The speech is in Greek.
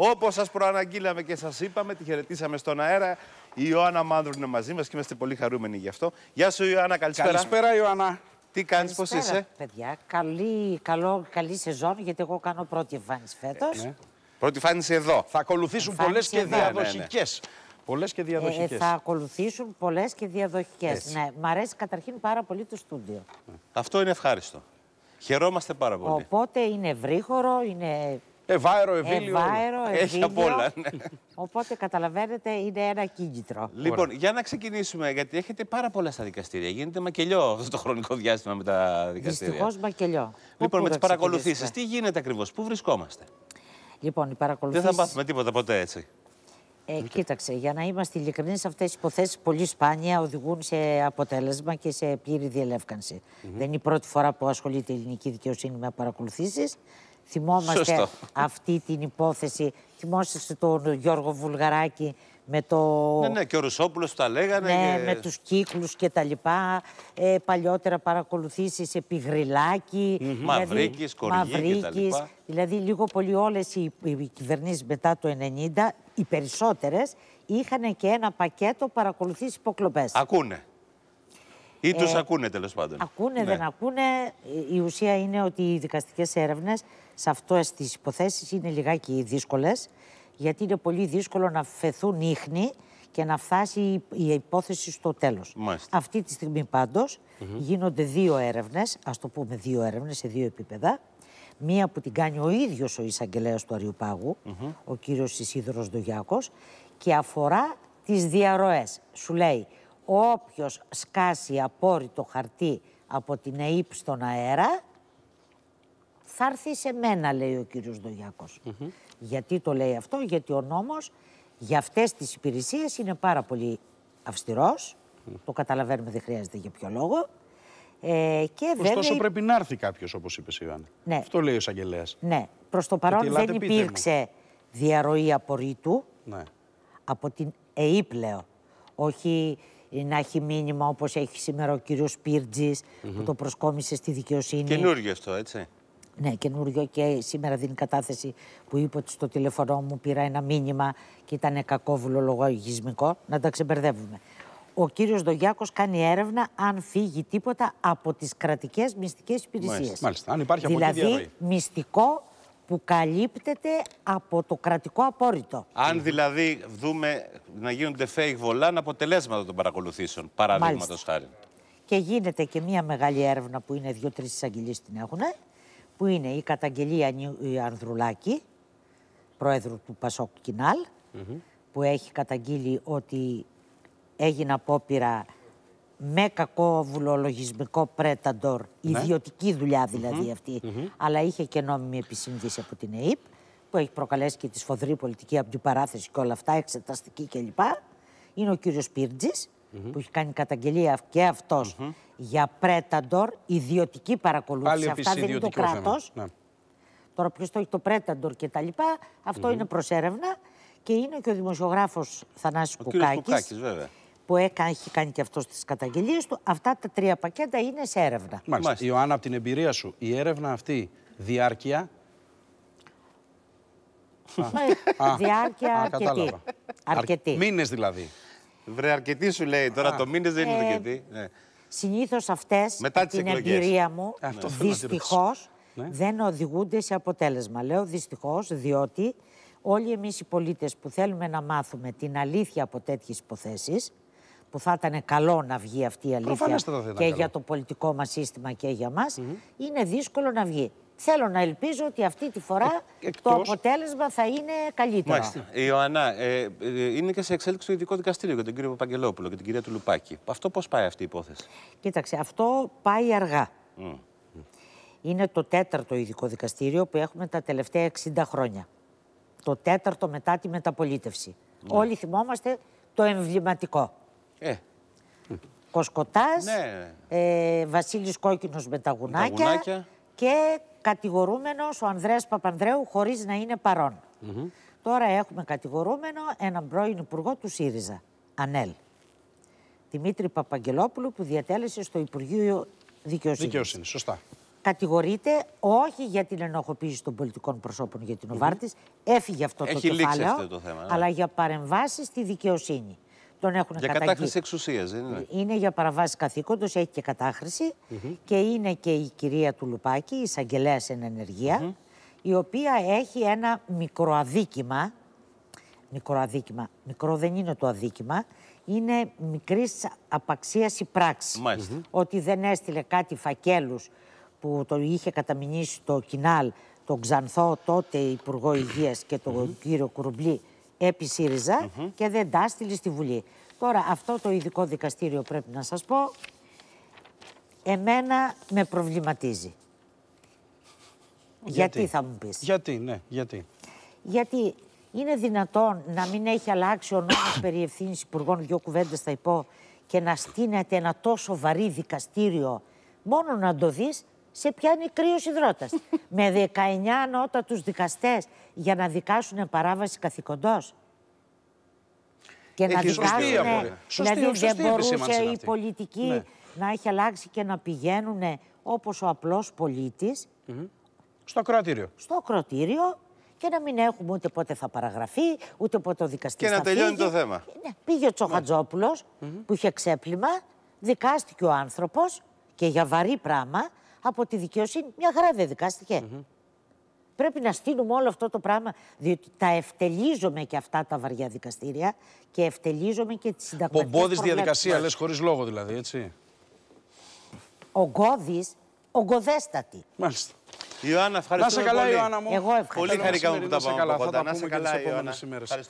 Όπως σας προαναγγείλαμε και σας είπαμε, τη χαιρετήσαμε στον αέρα. Η Ιωάννα Μάνδρου είναι μαζί μας και είμαστε πολύ χαρούμενοι γι' αυτό. Γεια σου Ιωάννα, καλησπέρα. Καλησπέρα Ιωάννα. Τι κάνεις, πώς είσαι. παιδιά. Καλή, καλό, καλή σεζόν, γιατί εγώ κάνω πρώτη εμφάνιση φέτος. Ε, ναι. Πρώτη εμφάνιση εδώ. Θα ακολουθήσουν πολλές και ναι, ναι, διαδοχικές. Πολλές και διαδοχικές. Ε, θα ακολουθήσουν πολλές και διαδοχικές. Ναι, μ' αρέσει καταρχήν πάρα πολύ το στούντιο. Αυτό είναι ευχάριστο. Χαιρόμαστε πάρα πολύ. Οπότε είναι ευρύχωρο, είναι Ευάερο, ευήλιο. Ευάερο, Έχει από όλα. Ναι. Οπότε καταλαβαίνετε είναι ένα κίνητρο. Λοιπόν, για να ξεκινήσουμε, γιατί έχετε πάρα πολλά στα δικαστήρια. Γίνεται μακελιό αυτό το χρονικό διάστημα με τα δικαστήρια. Δυστυχώς μακελιό. Λοιπόν, με τις παρακολουθήσεις, τι γίνεται ακριβώς, πού βρισκόμαστε. Λοιπόν, οι παρακολουθήσει. Δεν θα πάθουμε τίποτα ποτέ έτσι. Ε, κοίταξε, για να είμαστε ειλικρινείς, αυτές οι υποθέσεις πολύ σπάνια οδηγούν σε αποτέλεσμα και σε πλήρη διελεύκανση. Δεν είναι η πρώτη φορά που ασχολείται η ελληνική δικαιοσύνη με παρακολουθήσεις. Θυμόμαστε αυτή την υπόθεση. Θυμόσαστε τον Γιώργο Βουλγαράκη με το... Ναι, ναι, και ο Ρουσόπουλος τα λέγανε. Ναι, με τους κύκλους και τα λοιπά. Ε, παλιότερα παρακολουθήσεις επί Γρυλάκη. Mm -hmm. δηλαδή, Μαυρίκης, και τα λοιπά. Δηλαδή λίγο πολύ όλες οι, οι κυβερνήσεις μετά το 90, οι περισσότερες, είχαν και ένα πακέτο παρακολουθήσεις υποκλοπές. Ακούνε. Ή τους ε, ακούνε τέλος πάντων. Ακούνε, ναι. δεν ακούνε. Ε, η ουσία είναι ότι οι δικαστικές έρευνες σε αυτές τις υποθέσεις είναι λιγάκι δύσκολες. Γιατί είναι πολύ δύσκολο να φεθούν ίχνη και να φτάσει η υπόθεση στο τέλος. Αυτή τη στιγμή πάντως γίνονται δύο έρευνες, ας το πούμε δύο έρευνες σε δύο επίπεδα. Μία που την κάνει ο ίδιος ο εισαγγελέας του Αριουπάγου, ο κύριος Ισίδωρος Δογιάκος, και αφορά τις διαρροές. Σου λέει όποιος σκάσει απόρριτο χαρτί από την ΕΕΠ στον αέρα, θα έρθει σε μένα, λέει ο κύριος Δογιάκος. Γιατί το λέει αυτό, γιατί ο νόμος για αυτές τις υπηρεσίες είναι πάρα πολύ αυστηρός, το καταλαβαίνουμε δεν χρειάζεται για ποιο λόγο, ε, και Ωστόσο πρέπει να έρθει κάποιος, όπως είπες Ιωάννη. Ναι. Αυτό λέει ο εισαγγελέας. Ναι. Προς το παρόν δεν υπήρξε διαρροή απορρίτου ναι. από την ΕΕΠ, λέω. Όχι ε, να έχει μήνυμα όπως έχει σήμερα ο κύριος Πύρτζης που το προσκόμισε στη δικαιοσύνη. Καινούργιο αυτό, έτσι. Ναι, καινούριο και σήμερα δίνει κατάθεση που είπε ότι στο τηλεφωνό μου πήρα ένα μήνυμα και ήταν κακόβουλο λογισμικό. Να τα ξεμπερδεύουμε. Ο κύριος Δογιάκος κάνει έρευνα αν φύγει τίποτα από τις κρατικές μυστικές υπηρεσίες. Μάλιστα, αν υπάρχει δηλαδή, από Δηλαδή μυστικό που καλύπτεται από το κρατικό απόρριτο. Αν δηλαδή δούμε να γίνονται fake βολάν αποτελέσματα των παρακολουθήσεων, παραδείγματος χάρη. Και γίνεται και μια μεγάλη έρευνα που είναι δύο-τρει εισαγγελίες την έχουν, που είναι η καταγγελία Ανδρουλάκη, πρόεδρου του Πασόκ Κινάλ, που έχει καταγγείλει ότι έγινε απόπειρα με κακό βουλολογισμικό πρέταντορ, ναι. ιδιωτική δουλειά δηλαδή mm -hmm. αυτή, mm -hmm. αλλά είχε και νόμιμη επισύνδεση από την ΕΕΠ, που έχει προκαλέσει και τη σφοδρή πολιτική αντιπαράθεση και όλα αυτά, εξεταστική κλπ. Είναι ο κύριος Πίρτζη, mm -hmm. που έχει κάνει καταγγελία και αυτός για πρέταντορ, ιδιωτική παρακολούθηση. Πάλι αυτά δεν είναι το κράτο. Ναι. Τώρα, ποιος το έχει το πρέταντορ κτλ. Αυτό είναι προς έρευνα. Και είναι και ο δημοσιογράφος Θανάσης Κουκάκη. βέβαια που έκανε, έχει κάνει και αυτός στις καταγγελίες του, αυτά τα τρία πακέτα είναι σε έρευνα. Μάλιστα. Μάλιστα. Ιωάννα, από την εμπειρία σου, η έρευνα αυτή διάρκεια... Ε, Α, διάρκεια αρκετή. αρκετή. Μήνες δηλαδή. Βρε, αρκετή σου λέει. Τώρα το μήνες δεν είναι ε, αρκετή. Ναι. Συνήθως αυτές, την εκλογές. εμπειρία μου, ε, Αυτό δυστυχώ ναι. δεν οδηγούνται σε αποτέλεσμα. Λέω δυστυχώς, διότι όλοι εμείς οι πολίτες που θέλουμε να μάθουμε την αλήθεια από τέτοιες υποθέσεις, που θα ήταν καλό να βγει αυτή η αλήθεια και για το πολιτικό μας σύστημα και για μας, είναι δύσκολο να βγει. Θέλω να ελπίζω ότι αυτή τη φορά ε, το αποτέλεσμα θα είναι καλύτερο. Μάλιστα. Η ε, Ιωαννά, ε, ε, είναι και σε εξέλιξη το ειδικό δικαστήριο για τον κύριο Παπαγγελόπουλο και την κυρία Τουλουπάκη. Αυτό πώς πάει αυτή η υπόθεση. Κοίταξε, αυτό πάει αργά. Mm. Είναι το τέταρτο ειδικό δικαστήριο που έχουμε τα τελευταία 60 χρόνια. Το τέταρτο μετά τη μεταπολίτευση. Όλοι θυμόμαστε το εμβληματικό. Ε. Κοσκοτάς, ναι. ε, Βασίλης Κόκκινος με τα γουνάκια, και κατηγορούμενος ο Ανδρέας Παπανδρέου χωρίς να είναι παρόν. Mm Τώρα έχουμε κατηγορούμενο έναν πρώην υπουργό του ΣΥΡΙΖΑ, ΑΝΕΛ. Δημήτρη Παπαγγελόπουλου που διατέλεσε στο Υπουργείο Δικαιοσύνης. Δικαιοσύνης, σωστά. Κατηγορείται όχι για την ενοχοποίηση των πολιτικών προσώπων για την ΟΒΑΡΤΗΣ, Mm -hmm. Έφυγε αυτό το κεφάλαιο. θέμα, ναι. Αλλά για παρεμβάσεις στη δικαιοσύνη τον έχουν Για κατάχρηση εξουσίας, δεν είναι. Είναι για παραβάση καθήκοντος, έχει και κατάχρηση. Και είναι και η κυρία Τουλουπάκη, η εισαγγελέας εν ενεργεια η οποία έχει ένα μικροαδίκημα. Μικροαδίκημα. Μικρό δεν είναι το αδίκημα. Είναι μικρής απαξίαση πράξη. Ότι δεν έστειλε κάτι φακέλους που το είχε καταμηνήσει το Κινάλ, τον Ξανθό τότε Υπουργό Υγείας και τον κύριο Κουρουμπλή επί ΣΥΡΙΖΑ και δεν τα στείλει στη Βουλή. Τώρα αυτό το ειδικό δικαστήριο πρέπει να σας πω, εμένα με προβληματίζει. Γιατί, θα μου πεις. Γιατί, ναι, γιατί. Γιατί είναι δυνατόν να μην έχει αλλάξει ο νόμος περί ευθύνης υπουργών, δυο κουβέντες θα υπό, και να στείνεται ένα τόσο βαρύ δικαστήριο, μόνο να το δεις σε πιάνει κρύος υδρότας. με 19 ανώτατους δικαστές για να δικάσουν παράβαση καθηκοντός. Και Έχει να δικάσουν, σωστή, σωστή, δηλαδή δεν μπορούσε η πολιτική ναι. να έχει αλλάξει και να πηγαίνουν όπως ο απλός πολίτης. Στο ακροατήριο. Στο ακροατήριο και να μην έχουμε ούτε πότε θα παραγραφεί, ούτε πότε ο δικαστής θα. Και να τελειώνει το θέμα. Ναι, πήγε ο Τσοχατζόπουλος ναι. που είχε ξέπλυμα, δικάστηκε ο άνθρωπος και για βαρύ πράγμα, από τη δικαιοσύνη. Μια χαρά δεν δικάστηκε. Πρέπει να στείλουμε όλο αυτό το πράγμα, διότι τα ευτελίζομαι και αυτά τα βαριά δικαστήρια και ευτελίζομαι και τη συνταγματική. Πομπόδης διαδικασία, ναι. λες χωρίς λόγο δηλαδή, έτσι. Ογκώδη, ογκωδέστατη. Μάλιστα. Ιωάννα, πολύ. Να σε καλά, Ιωάννα μου. Εγώ ευχαριστώ. Πολύ χαρικά μου που τα πάμε. Να σε καλά,